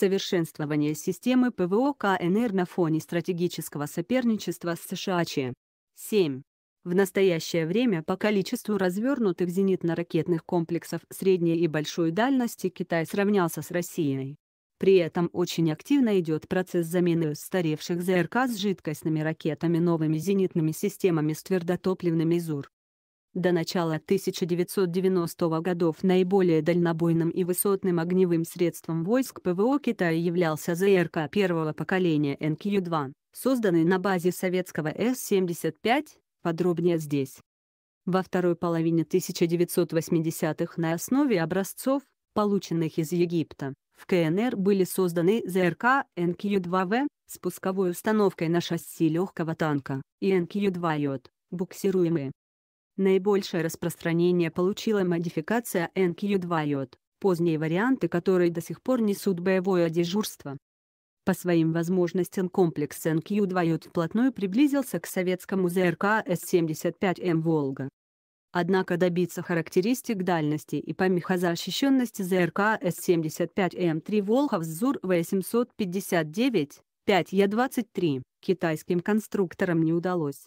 совершенствование системы ПВО КНР на фоне стратегического соперничества с США ЧМ. 7. В настоящее время по количеству развернутых зенитно-ракетных комплексов средней и большой дальности Китай сравнялся с Россией. При этом очень активно идет процесс замены устаревших ЗРК с жидкостными ракетами новыми зенитными системами с твердотопливными ЗУР. До начала 1990-х годов наиболее дальнобойным и высотным огневым средством войск ПВО Китая являлся ЗРК первого поколения НКЮ-2, созданный на базе советского С-75, подробнее здесь. Во второй половине 1980-х на основе образцов, полученных из Египта, в КНР были созданы ЗРК НКЮ-2В с пусковой установкой на шасси легкого танка и НКЮ-2J, буксируемые Наибольшее распространение получила модификация NQ2J, поздние варианты которой до сих пор несут боевое дежурство. По своим возможностям комплекс NQ2J вплотную приблизился к советскому ЗРК С-75М «Волга». Однако добиться характеристик дальности и помехозащищенности ЗРК С-75М3 «Волга» ЗУР в 859 5 я 23 китайским конструкторам не удалось.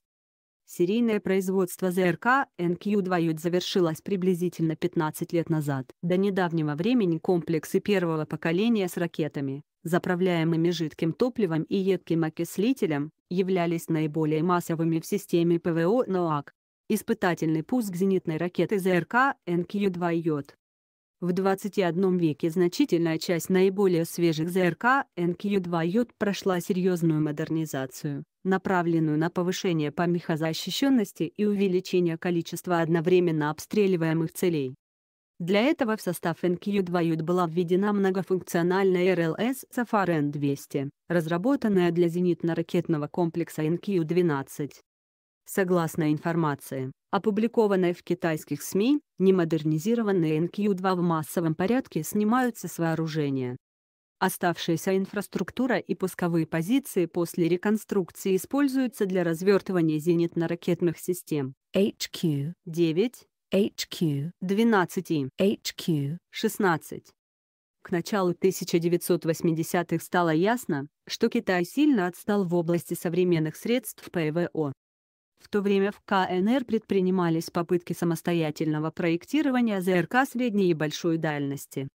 Серийное производство ЗРК NQ2 завершилось приблизительно 15 лет назад. До недавнего времени комплексы первого поколения с ракетами, заправляемыми жидким топливом и едким окислителем, являлись наиболее массовыми в системе ПВО НОАК. Испытательный пуск зенитной ракеты ЗРК NQ2 йод в 21 веке значительная часть наиболее свежих ЗРК NQ2J прошла серьезную модернизацию, направленную на повышение помехозащищенности и увеличение количества одновременно обстреливаемых целей. Для этого в состав NQ2J была введена многофункциональная РЛС Safaren-200, разработанная для зенитно-ракетного комплекса NQ-12. Согласно информации, опубликованной в китайских СМИ, немодернизированные NQ-2 в массовом порядке снимаются с вооружения. Оставшаяся инфраструктура и пусковые позиции после реконструкции используются для развертывания зенитно-ракетных систем. HQ-9, HQ-12, HQ-16. К началу 1980-х стало ясно, что Китай сильно отстал в области современных средств ПВО. В то время в КНР предпринимались попытки самостоятельного проектирования ЗРК средней и большой дальности.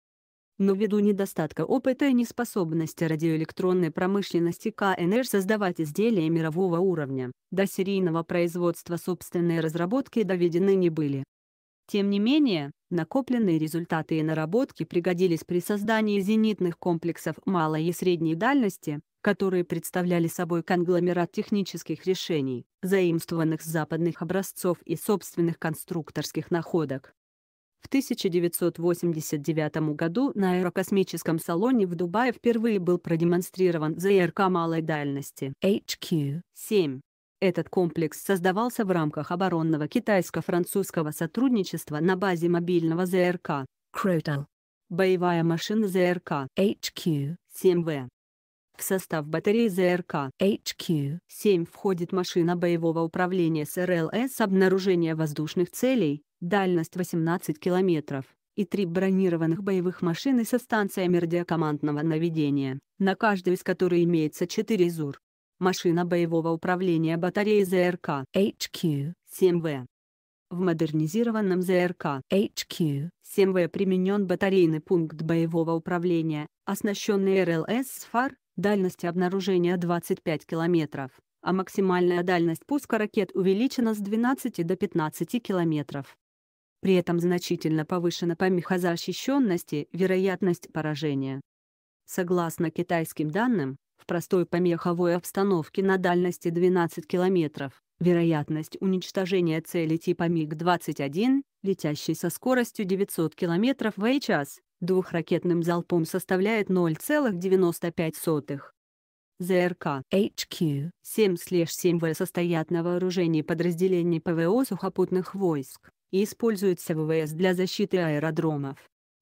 Но ввиду недостатка опыта и неспособности радиоэлектронной промышленности КНР создавать изделия мирового уровня, до серийного производства собственные разработки доведены не были. Тем не менее, Накопленные результаты и наработки пригодились при создании зенитных комплексов малой и средней дальности, которые представляли собой конгломерат технических решений, заимствованных с западных образцов и собственных конструкторских находок. В 1989 году на аэрокосмическом салоне в Дубае впервые был продемонстрирован ЗРК малой дальности HQ-7. Этот комплекс создавался в рамках оборонного китайско-французского сотрудничества на базе мобильного ЗРК «Кротал». Боевая машина ЗРК HQ-7В. В состав батареи ЗРК HQ-7 входит машина боевого управления СРЛС обнаружения воздушных целей, дальность 18 км, и три бронированных боевых машины со станциями радиокомандного наведения, на каждой из которых имеется 4 ЗУР. Машина боевого управления батареи ЗРК HQ 7В. В модернизированном ЗРК HQ 7В применен батарейный пункт боевого управления, оснащенный РЛС фар, дальность обнаружения 25 км, а максимальная дальность пуска ракет увеличена с 12 до 15 км. При этом значительно повышена помехозащищенность и вероятность поражения. Согласно китайским данным, простой помеховой обстановке на дальности 12 километров. Вероятность уничтожения цели типа МиГ-21, летящей со скоростью 900 километров в час, двухракетным залпом составляет 0,95. ЗРК HQ 7-7В состоят на вооружении подразделений ПВО сухопутных войск и используются ВВС для защиты аэродромов,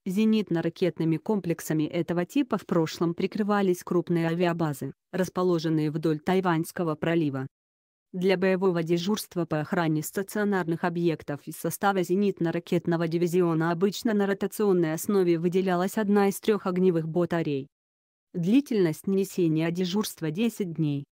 Зенитно-ракетными комплексами этого типа в прошлом прикрывались крупные авиабазы, расположенные вдоль Тайваньского пролива. Для боевого дежурства по охране стационарных объектов из состава зенитно-ракетного дивизиона обычно на ротационной основе выделялась одна из трех огневых батарей. Длительность несения дежурства 10 дней.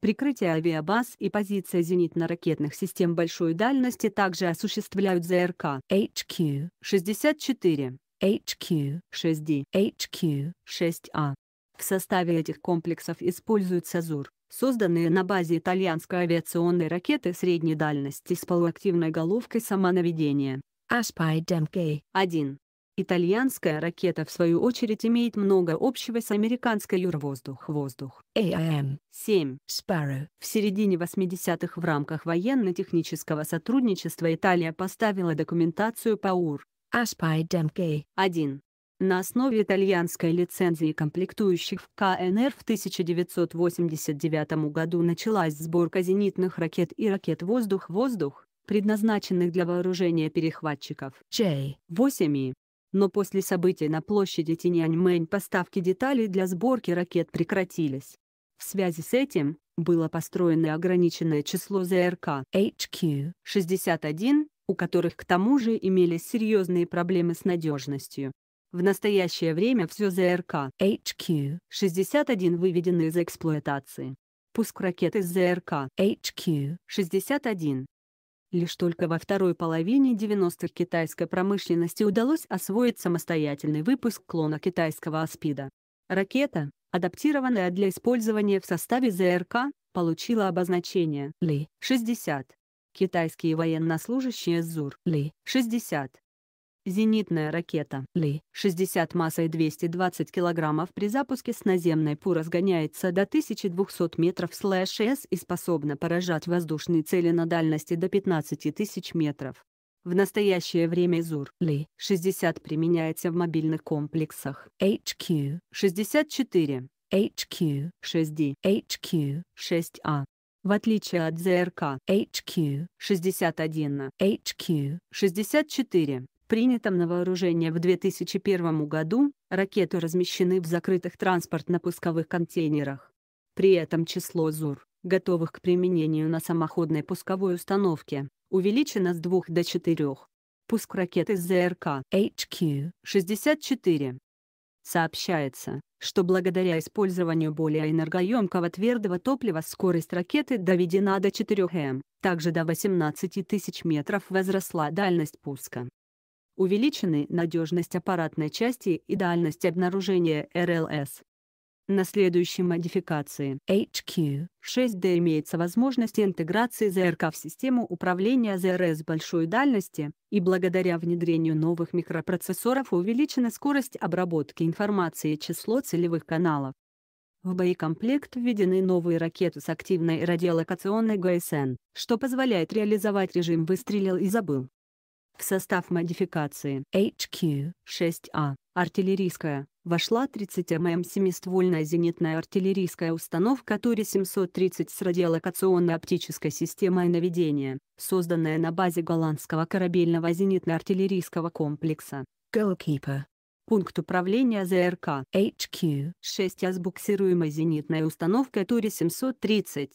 Прикрытие авиабаз и позиция зенитно-ракетных систем большой дальности также осуществляют ЗРК HQ-64. HQ6D, HQ6A. В составе этих комплексов используются ЗУР, созданные на базе итальянской авиационной ракеты средней дальности с полуактивной головкой самонаведения. dmk 1 Итальянская ракета в свою очередь имеет много общего с американской Юрвоздух-Воздух. AIM-7 Sparrow. В середине 80-х в рамках военно-технического сотрудничества Италия поставила документацию по УР, Аспай Демке. 1. На основе итальянской лицензии комплектующих в КНР в 1989 году началась сборка зенитных ракет и ракет «Воздух-воздух», предназначенных для вооружения перехватчиков. J. 8 Но после событий на площади Тиньаньмэнь поставки деталей для сборки ракет прекратились. В связи с этим, было построено ограниченное число ЗРК HQ 61, у которых к тому же имелись серьезные проблемы с надежностью. В настоящее время все ЗРК HQ-61 выведены из эксплуатации. Пуск ракет из ЗРК HQ-61 Лишь только во второй половине 90-х китайской промышленности удалось освоить самостоятельный выпуск клона китайского Аспида. Ракета, адаптированная для использования в составе ЗРК, получила обозначение Ли-60. Китайские военнослужащие ЗУР Ли 60. Зенитная ракета Ли 60 массой 220 кг при запуске с наземной ПУ разгоняется до 1200 метров слэш С и способна поражать воздушные цели на дальности до 15 тысяч метров. В настоящее время ЗУР Ли 60 применяется в мобильных комплексах HQ 64 HQ 6D HQ 6A в отличие от ЗРК HQ 61 HQ 64, принятом на вооружение в 2001 году, ракеты размещены в закрытых транспортно-пусковых контейнерах. При этом число ЗУР, готовых к применению на самоходной пусковой установке, увеличено с 2 до 4. Пуск ракеты ЗРК HQ-64. Сообщается, что благодаря использованию более энергоемкого твердого топлива скорость ракеты доведена до 4 м, также до 18 тысяч метров возросла дальность пуска. Увеличены надежность аппаратной части и дальность обнаружения РЛС. На следующей модификации HQ6D имеется возможность интеграции ЗРК в систему управления ЗРС большой дальности, и благодаря внедрению новых микропроцессоров увеличена скорость обработки информации и число целевых каналов. В боекомплект введены новые ракеты с активной радиолокационной ГСН, что позволяет реализовать режим «выстрелил и забыл». В состав модификации HQ-6А, артиллерийская, вошла 30ММ семиствольная зенитная артиллерийская установка Туре-730 с радиолокационной оптической системой наведения, созданная на базе голландского корабельного зенитно-артиллерийского комплекса Goalkeeper. Пункт управления ЗРК HQ-6 с буксируемой зенитной установкой Туре-730.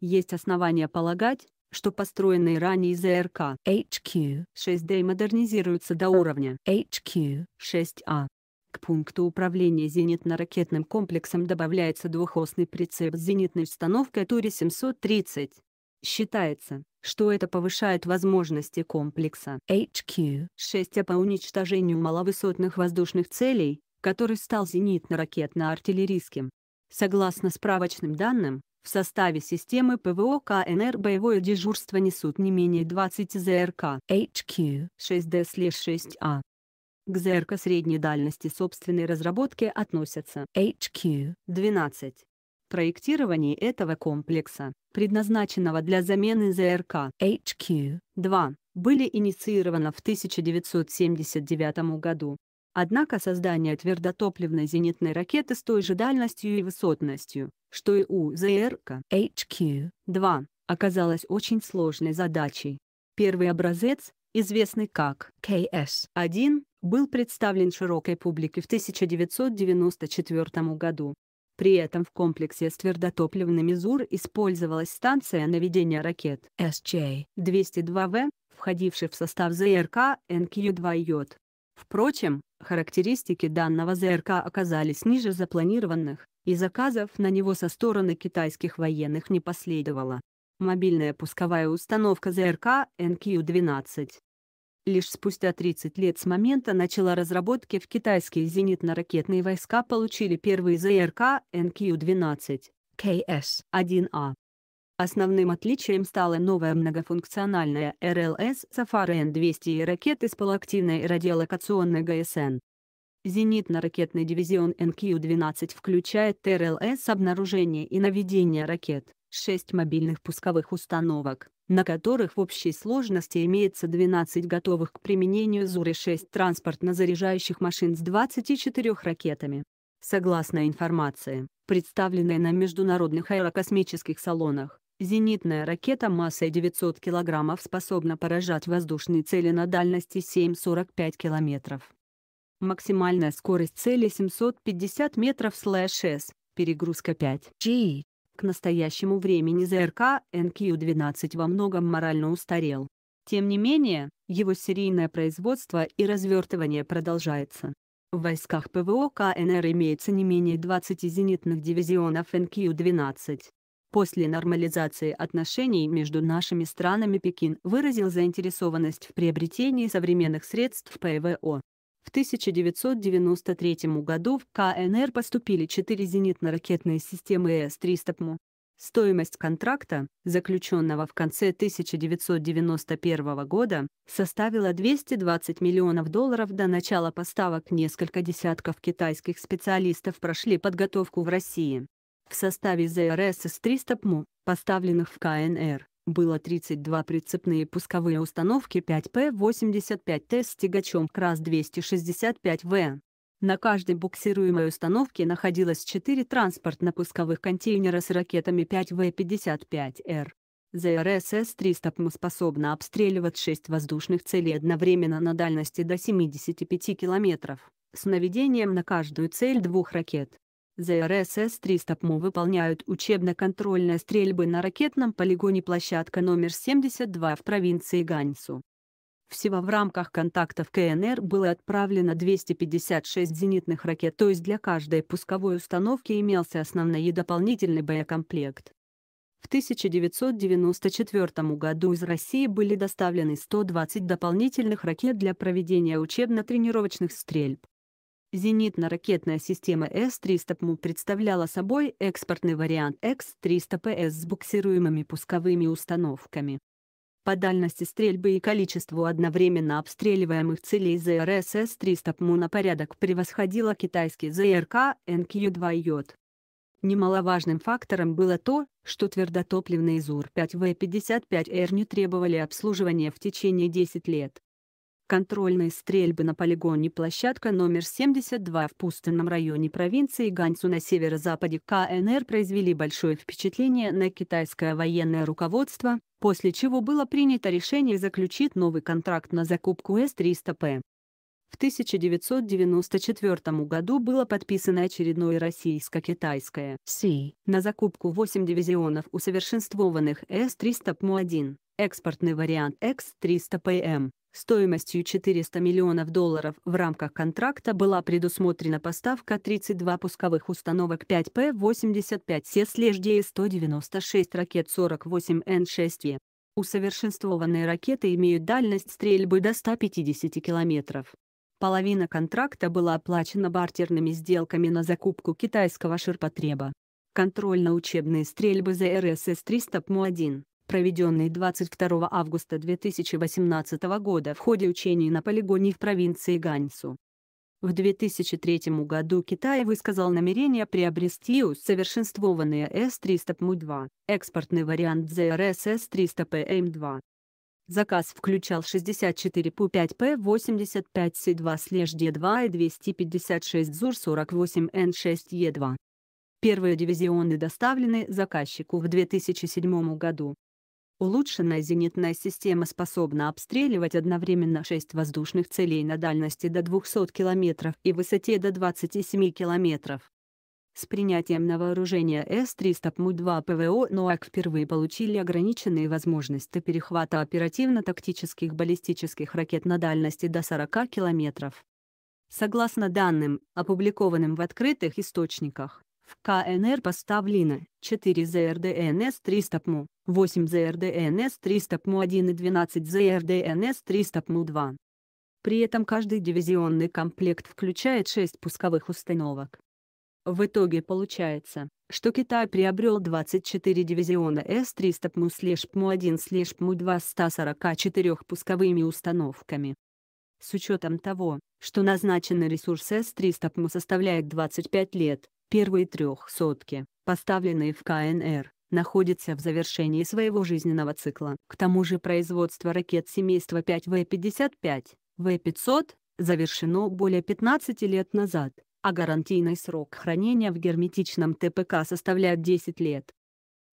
Есть основания полагать, что построенные ранее ЗРК HQ-6D модернизируются до уровня HQ-6A к пункту управления зенитно-ракетным комплексом добавляется двухосный прицеп с зенитной установкой Туре-730. Считается, что это повышает возможности комплекса hq 6 а по уничтожению маловысотных воздушных целей, который стал зенитно-ракетно-артиллерийским. Согласно справочным данным, в составе системы ПВО КНР боевое дежурство несут не менее 20 ЗРК HQ 6D-6А. К ЗРК средней дальности собственной разработки относятся HQ-12. Проектирование этого комплекса, предназначенного для замены ЗРК HQ-2, были инициировано в 1979 году. Однако создание твердотопливной зенитной ракеты с той же дальностью и высотностью, что и у ЗРК HQ-2, оказалось очень сложной задачей. Первый образец, известный как ks 1 был представлен широкой публике в 1994 году. При этом в комплексе с твердотопливными ЗУР использовалась станция наведения ракет SJ-202В, входившая в состав ЗРК NQ-2J. Впрочем, характеристики данного ЗРК оказались ниже запланированных, и заказов на него со стороны китайских военных не последовало. Мобильная пусковая установка ЗРК NQ-12 Лишь спустя 30 лет с момента начала разработки в китайские зенитно-ракетные войска получили первые ЗРК NQ-12, КС-1А. Основным отличием стала новая многофункциональная РЛС Safari н 200 и ракеты с полуактивной радиолокационной ГСН. Зенитно-ракетный дивизион NQ-12 включает РЛС обнаружение и наведение ракет, 6 мобильных пусковых установок, на которых в общей сложности имеется 12 готовых к применению ЗУРы-6 транспортно-заряжающих машин с 24 ракетами. Согласно информации, представленной на международных аэрокосмических салонах, Зенитная ракета массой 900 кг способна поражать воздушные цели на дальности 7,45 км. Максимальная скорость цели 750 метров слэш С, перегрузка 5G. К настоящему времени ЗРК NQ-12 во многом морально устарел. Тем не менее, его серийное производство и развертывание продолжается. В войсках ПВО КНР имеется не менее 20 зенитных дивизионов NQ-12. После нормализации отношений между нашими странами Пекин выразил заинтересованность в приобретении современных средств ПВО. В 1993 году в КНР поступили четыре зенитно-ракетные системы С-300ПМУ. Стоимость контракта, заключенного в конце 1991 года, составила 220 миллионов долларов до начала поставок. Несколько десятков китайских специалистов прошли подготовку в России. В составе ЗРС из 300 ПМУ, поставленных в КНР, было 32 прицепные пусковые установки 5 p 85 т с тягачом КРАС-265В. На каждой буксируемой установке находилось 4 транспортно-пусковых контейнера с ракетами 5В-55Р. ЗРСС-300 ПМ способна обстреливать 6 воздушных целей одновременно на дальности до 75 км, с наведением на каждую цель двух ракет. ЗРСС-3 СТОПМУ выполняют учебно-контрольные стрельбы на ракетном полигоне площадка номер 72 в провинции Ганьсу. Всего в рамках контактов КНР было отправлено 256 зенитных ракет, то есть для каждой пусковой установки имелся основной и дополнительный боекомплект. В 1994 году из России были доставлены 120 дополнительных ракет для проведения учебно-тренировочных стрельб. Зенитно-ракетная система С-300ПМУ представляла собой экспортный вариант X-300ПС с буксируемыми пусковыми установками. По дальности стрельбы и количеству одновременно обстреливаемых целей ЗРС С-300ПМУ на порядок превосходила китайский ЗРК НК-2 Йод. Немаловажным фактором было то, что твердотопливные ЗУР-5В-55Р не требовали обслуживания в течение 10 лет контрольные стрельбы на полигоне площадка номер 72 в пустынном районе провинции Ганьсу на северо-западе КНР произвели большое впечатление на китайское военное руководство, после чего было принято решение заключить новый контракт на закупку С-300П. В 1994 году было подписано очередное российско-китайское СИ на закупку 8 дивизионов усовершенствованных С-300ПМУ-1, экспортный вариант X-300PM, Стоимостью 400 миллионов долларов в рамках контракта была предусмотрена поставка 32 пусковых установок 5П-85 СЕС-ЛЕЖДЕ и 196 ракет 48Н-6Е. Усовершенствованные ракеты имеют дальность стрельбы до 150 километров. Половина контракта была оплачена бартерными сделками на закупку китайского ширпотреба. Контрольно-учебные стрельбы за ЗРСС-300 ПМО-1 проведенный 22 августа 2018 года в ходе учений на полигоне в провинции Ганьсу. В 2003 году Китай высказал намерение приобрести усовершенствованные С-300ПМУ-2, экспортный вариант ЗРС С-300ПМ-2. Заказ включал 64 ПУ-5П, 85 С2-Д2 и 256 ЗУР-48Н6Е2. Первые дивизионы доставлены заказчику в 2007 году. Улучшенная зенитная система способна обстреливать одновременно 6 воздушных целей на дальности до 200 км и высоте до 27 км. С принятием на вооружение С-300 ПМУ-2 ПВО НОАК впервые получили ограниченные возможности перехвата оперативно-тактических баллистических ракет на дальности до 40 км. Согласно данным, опубликованным в открытых источниках, в КНР поставлено 4 ЗРДНС 300 ПМУ, 8 ЗРДНС 300 ПМУ-1 и 12 ЗРДНС 300 ПМУ-2. При этом каждый дивизионный комплект включает 6 пусковых установок. В итоге получается, что Китай приобрел 24 дивизиона С-300 ПМУ-1 ПМУ-2 с 144 пусковыми установками. С учетом того, что назначенный ресурс С-300 ПМУ составляет 25 лет, Первые трех сотки, поставленные в КНР, находятся в завершении своего жизненного цикла. К тому же производство ракет семейства 5В-55, В-500, завершено более 15 лет назад, а гарантийный срок хранения в герметичном ТПК составляет 10 лет.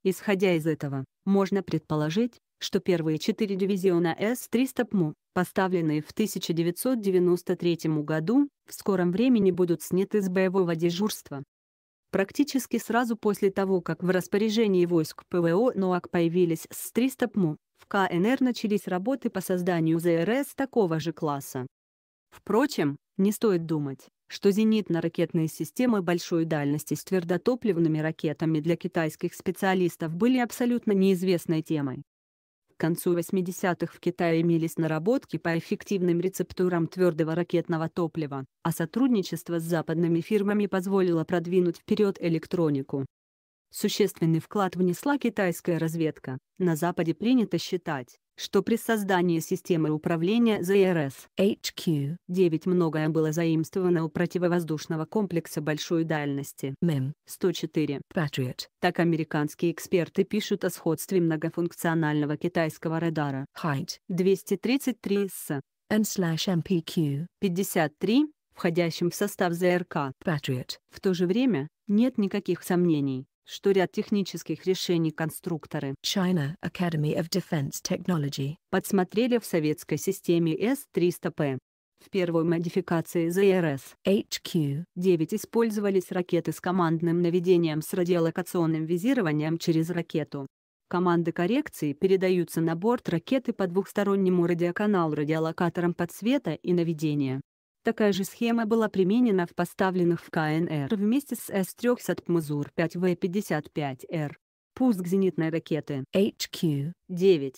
Исходя из этого, можно предположить, что первые четыре дивизиона С-300 ПМУ, поставленные в 1993 году, в скором времени будут сняты с боевого дежурства. Практически сразу после того, как в распоряжении войск ПВО НОАК появились с 300 ПМУ, в КНР начались работы по созданию ЗРС такого же класса. Впрочем, не стоит думать, что зенитно-ракетные системы большой дальности с твердотопливными ракетами для китайских специалистов были абсолютно неизвестной темой. К концу 80-х в Китае имелись наработки по эффективным рецептурам твердого ракетного топлива, а сотрудничество с западными фирмами позволило продвинуть вперед электронику. Существенный вклад внесла китайская разведка, на Западе принято считать, что при создании системы управления ЗРС HQ-9 многое было заимствовано у противовоздушного комплекса большой дальности МИМ-104 Patriot. Так американские эксперты пишут о сходстве многофункционального китайского радара Height-233 с mpq 53 входящим в состав ЗРК Patriot. В то же время, нет никаких сомнений, что ряд технических решений конструкторы China Academy of Defense Technology подсмотрели в советской системе С-300П. В первой модификации ЗРС HQ-9 использовались ракеты с командным наведением с радиолокационным визированием через ракету. Команды коррекции передаются на борт ракеты по двухстороннему радиоканалу радиолокатором подсвета и наведения. Такая же схема была применена в поставленных в КНР вместе с С-300 Мазур 5В-55Р. Пуск зенитной ракеты HQ-9.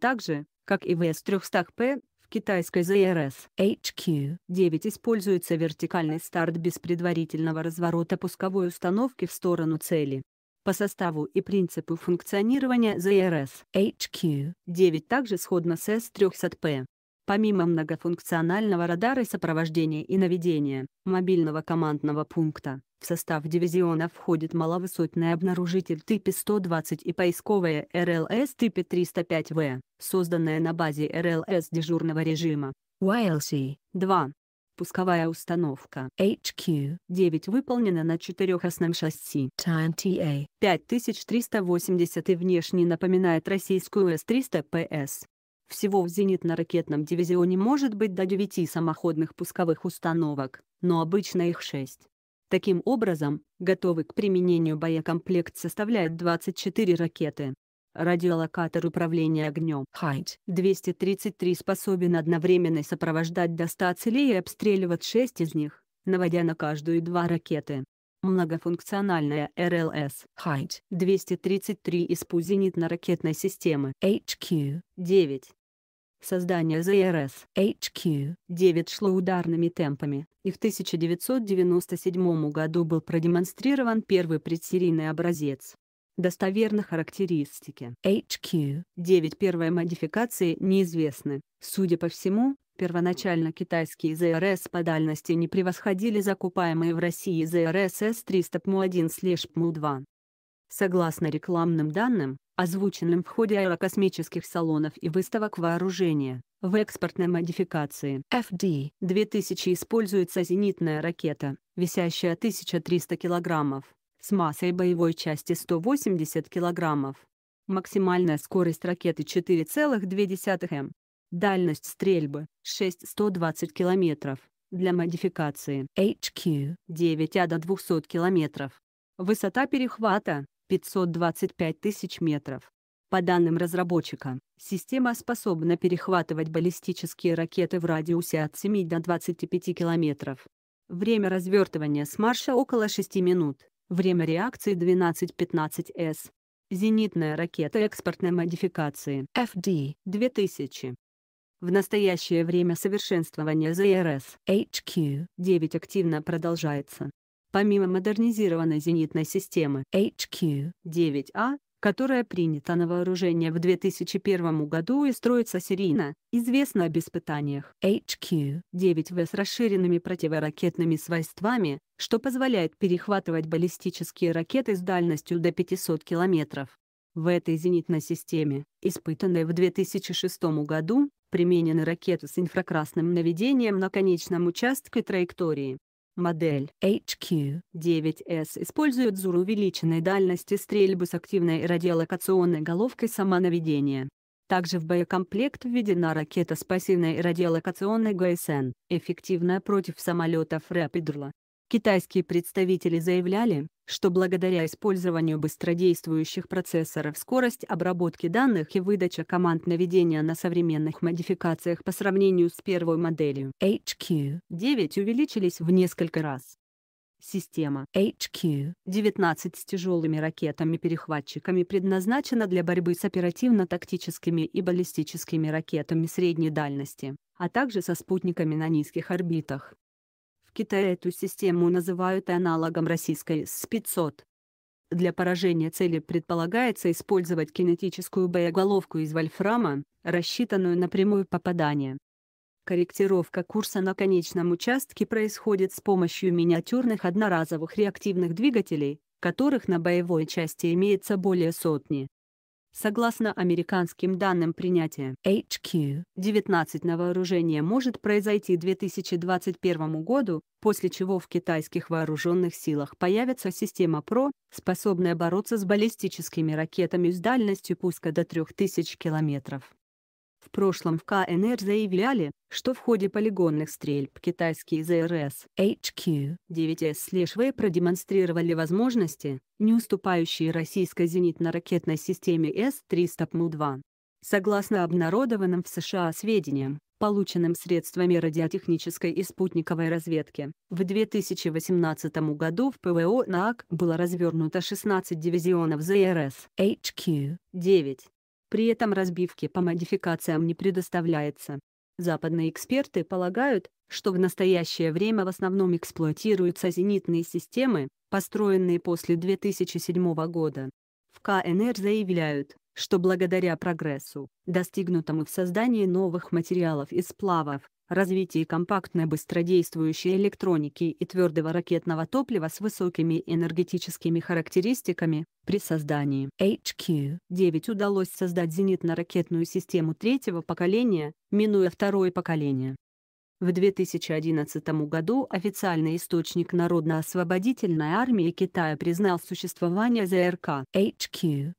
Также, как и в С-300П, в китайской ЗРС HQ-9 используется вертикальный старт без предварительного разворота пусковой установки в сторону цели. По составу и принципу функционирования ЗРС HQ-9 также сходно с С-300П. Помимо многофункционального радара и сопровождения и наведения мобильного командного пункта, в состав дивизиона входит маловысотный обнаружитель ТИПе 120 и поисковая РЛС ТИПе 305В, созданная на базе РЛС дежурного режима. YLC-2. Пусковая установка HQ-9 выполнена на четырехосном шасси TNTA 5380 и внешне напоминает российскую С-300 ПС. Всего в зенитно-ракетном дивизионе может быть до 9 самоходных пусковых установок, но обычно их 6. Таким образом, готовый к применению боекомплект составляет 24 ракеты. Радиолокатор управления огнем «Хайт-233» способен одновременно сопровождать до 100 целей и обстреливать 6 из них, наводя на каждую два ракеты. Многофункциональная РЛС «Хайт-233» из пузенитно-ракетной системы HQ-9 Создание ZRS HQ-9 шло ударными темпами, и в 1997 году был продемонстрирован первый предсерийный образец. Достоверно характеристики HQ-9 первой модификации неизвестны. Судя по всему, первоначально китайские ZRS по дальности не превосходили закупаемые в России ZRS s 300 пму ПМУ-1/ПМУ-2. Согласно рекламным данным, озвученным в ходе аэрокосмических салонов и выставок вооружения. В экспортной модификации FD-2000 используется зенитная ракета, висящая 1300 кг, с массой боевой части 180 кг. Максимальная скорость ракеты 4,2 м. Дальность стрельбы – 6-120 км. Для модификации HQ – 9 а до 200 км. Высота перехвата 525 тысяч метров. По данным разработчика, система способна перехватывать баллистические ракеты в радиусе от 7 до 25 километров. Время развертывания с марша около 6 минут, время реакции 12-15С. Зенитная ракета экспортной модификации FD-2000. В настоящее время совершенствование ЗРС HQ-9 активно продолжается помимо модернизированной зенитной системы HQ-9А, которая принята на вооружение в 2001 году и строится серийно, известно об испытаниях HQ-9В с расширенными противоракетными свойствами, что позволяет перехватывать баллистические ракеты с дальностью до 500 км. В этой зенитной системе, испытанной в 2006 году, применены ракеты с инфракрасным наведением на конечном участке траектории. Модель HQ-9S использует зур увеличенной дальности стрельбы с активной радиолокационной головкой самонаведения. Также в боекомплект введена ракета с пассивной радиолокационной ГСН, эффективная против самолетов Рэпидрла. Китайские представители заявляли, что благодаря использованию быстродействующих процессоров скорость обработки данных и выдача команд наведения на современных модификациях по сравнению с первой моделью HQ9 увеличились в несколько раз. Система HQ-19 с тяжелыми ракетами-перехватчиками предназначена для борьбы с оперативно-тактическими и баллистическими ракетами средней дальности, а также со спутниками на низких орбитах. В Китае эту систему называют аналогом российской С-500. Для поражения цели предполагается использовать кинетическую боеголовку из вольфрама, рассчитанную на прямое попадание. Корректировка курса на конечном участке происходит с помощью миниатюрных одноразовых реактивных двигателей, которых на боевой части имеется более сотни. Согласно американским данным принятия HQ-19 на вооружение может произойти к 2021 году, после чего в китайских вооруженных силах появится система ПРО, способная бороться с баллистическими ракетами с дальностью пуска до 3000 километров. В прошлом в КНР заявляли, что в ходе полигонных стрельб китайские ЗРС HQ 9С-В продемонстрировали возможности, не уступающие российской зенитно-ракетной системе С-300 ПМУ-2. Согласно обнародованным в США сведениям, полученным средствами радиотехнической и спутниковой разведки. В 2018 году в ПВО НААК было развернуто 16 дивизионов ЗРС HQ-9 при этом разбивки по модификациям не предоставляется. Западные эксперты полагают, что в настоящее время в основном эксплуатируются зенитные системы, построенные после 2007 года. В КНР заявляют, что благодаря прогрессу, достигнутому в создании новых материалов и сплавов, развитии компактной быстродействующей электроники и твердого ракетного топлива с высокими энергетическими характеристиками, при создании HQ-9 удалось создать зенитно-ракетную систему третьего поколения, минуя второе поколение. В 2011 году официальный источник Народно-освободительной армии Китая признал существование ЗРК HQ-16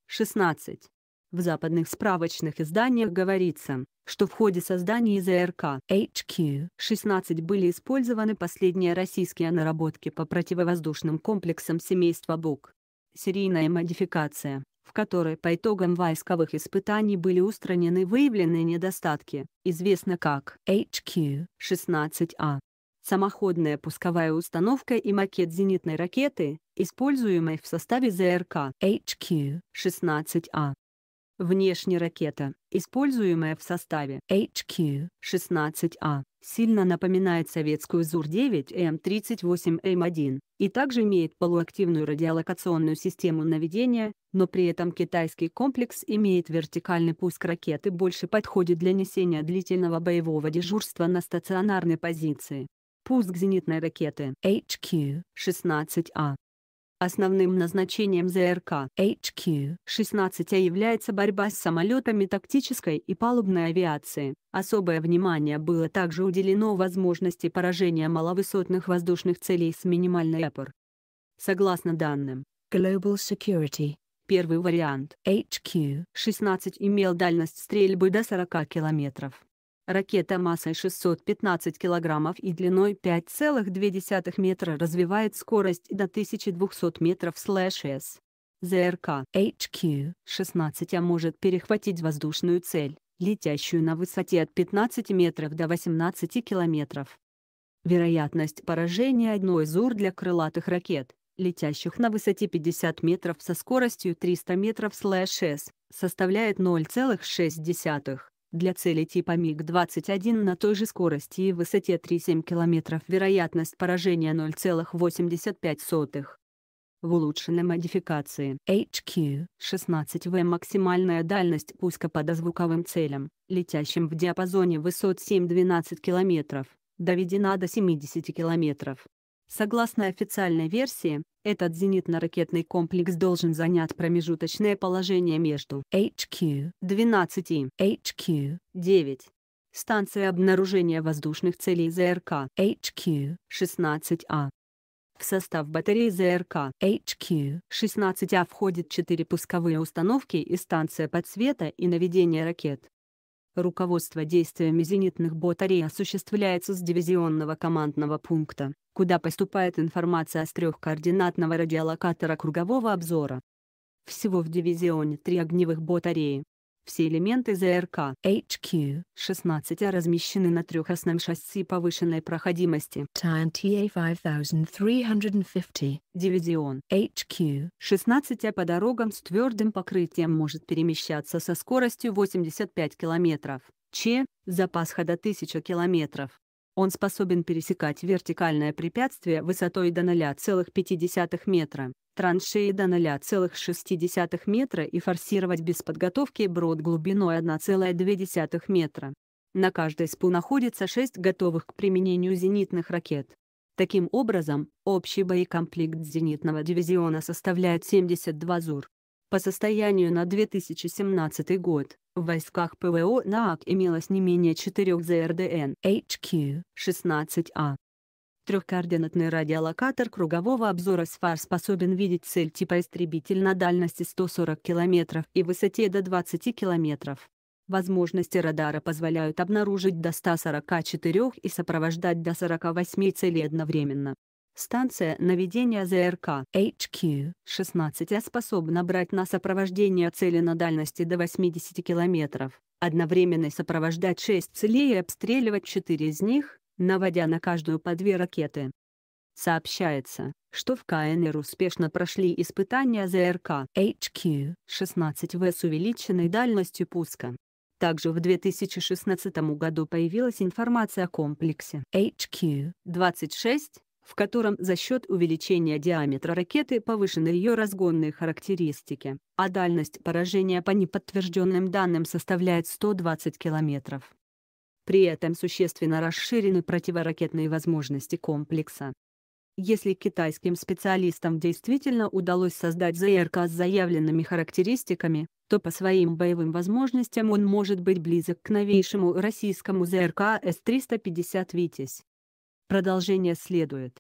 в западных справочных изданиях говорится, что в ходе создания ЗРК HQ-16 были использованы последние российские наработки по противовоздушным комплексам семейства БУК. Серийная модификация, в которой по итогам войсковых испытаний были устранены выявленные недостатки, известна как HQ-16А. Самоходная пусковая установка и макет зенитной ракеты, используемой в составе ЗРК HQ-16А. Внешняя ракета, используемая в составе HQ-16А, сильно напоминает советскую ЗУР-9М38М1 и также имеет полуактивную радиолокационную систему наведения, но при этом китайский комплекс имеет вертикальный пуск ракеты больше подходит для несения длительного боевого дежурства на стационарной позиции. Пуск зенитной ракеты HQ-16А Основным назначением ЗРК hq 16 а является борьба с самолетами тактической и палубной авиации. Особое внимание было также уделено возможности поражения маловысотных воздушных целей с минимальной ЭПР. Согласно данным Global Security, первый вариант HQ-16 имел дальность стрельбы до 40 километров. Ракета массой 615 кг и длиной 5,2 метра развивает скорость до 1200 метров слэш-С. ЗРК HQ-16 может перехватить воздушную цель, летящую на высоте от 15 метров до 18 километров. Вероятность поражения одной из для крылатых ракет, летящих на высоте 50 метров со скоростью 300 метров слэш-С, составляет 0,6. Для цели типа МиГ-21 на той же скорости и высоте 3,7 км вероятность поражения 0,85. В улучшенной модификации HQ-16V максимальная дальность пуска по дозвуковым целям, летящим в диапазоне высот 7-12 км, доведена до 70 км. Согласно официальной версии, этот зенитно-ракетный комплекс должен занять промежуточное положение между HQ 12 и HQ 9. Станция обнаружения воздушных целей ЗРК HQ 16А. В состав батареи ЗРК HQ-16А входит четыре пусковые установки и станция подсвета и наведения ракет. Руководство действиями зенитных батарей осуществляется с дивизионного командного пункта, куда поступает информация с трехкоординатного радиолокатора кругового обзора. Всего в дивизионе три огневых батареи. Все элементы ЗРК HQ-16 размещены на трехосном шасси повышенной проходимости. TNTA 5350. Дивизион HQ-16 по дорогам с твердым покрытием может перемещаться со скоростью 85 км. Ч. Запас хода 1000 км. Он способен пересекать вертикальное препятствие высотой до 0,5 метра, траншеи до 0,6 метра и форсировать без подготовки брод глубиной 1,2 метра. На каждой СПУ находится 6 готовых к применению зенитных ракет. Таким образом, общий боекомплект зенитного дивизиона составляет 72 ЗУР. По состоянию на 2017 год в войсках ПВО НААК имелось не менее 4 ЗРДН HQ-16А. Трехкоординатный радиолокатор кругового обзора СФАР способен видеть цель типа истребитель на дальности 140 км и высоте до 20 км. Возможности радара позволяют обнаружить до 144 и сопровождать до 48 целей одновременно. Станция наведения ЗРК HQ-16 а способна брать на сопровождение цели на дальности до 80 км, одновременно сопровождать 6 целей и обстреливать 4 из них, наводя на каждую по 2 ракеты. Сообщается, что в КНР успешно прошли испытания ЗРК HQ-16В с увеличенной дальностью пуска. Также в 2016 году появилась информация о комплексе HQ-26, в котором за счет увеличения диаметра ракеты повышены ее разгонные характеристики, а дальность поражения по неподтвержденным данным составляет 120 километров. При этом существенно расширены противоракетные возможности комплекса. Если китайским специалистам действительно удалось создать ЗРК с заявленными характеристиками, то по своим боевым возможностям он может быть близок к новейшему российскому ЗРК С-350 «Витязь». Продолжение следует.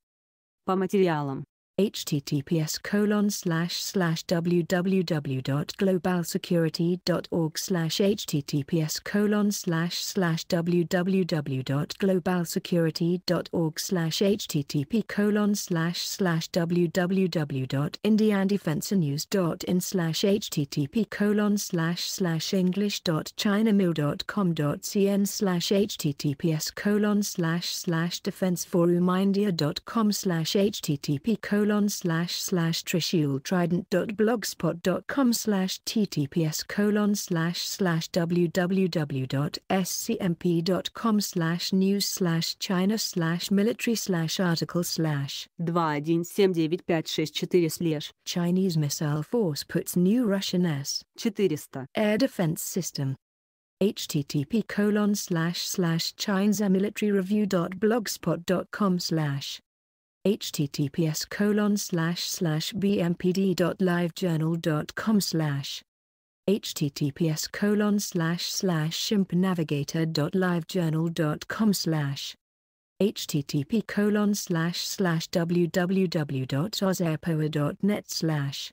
По материалам. https colon slash slash www.globalsecurity.org slash https colon slash slash www.globalsecurity.org slash http colon slash slash www.indiandefensenews.in slash http colon slash slash english.chinamill.com.cn slash https colon slash slash defenseforumindia.com slash http colon colon slash slash trishieltrident.blogspot.com slash ttps colon slash slash www.scmp.com slash news slash china slash military slash article slash 2179564 slash Chinese missile force puts new Russian S 400 air defense system http colon slash slash chinesamilitaryreview.blogspot.com slash https colon slash slash bmpd.livejournal.com slash https colon slash slash shimpnavigator.livejournal.com slash http colon slash slash www.ozairpower.net slash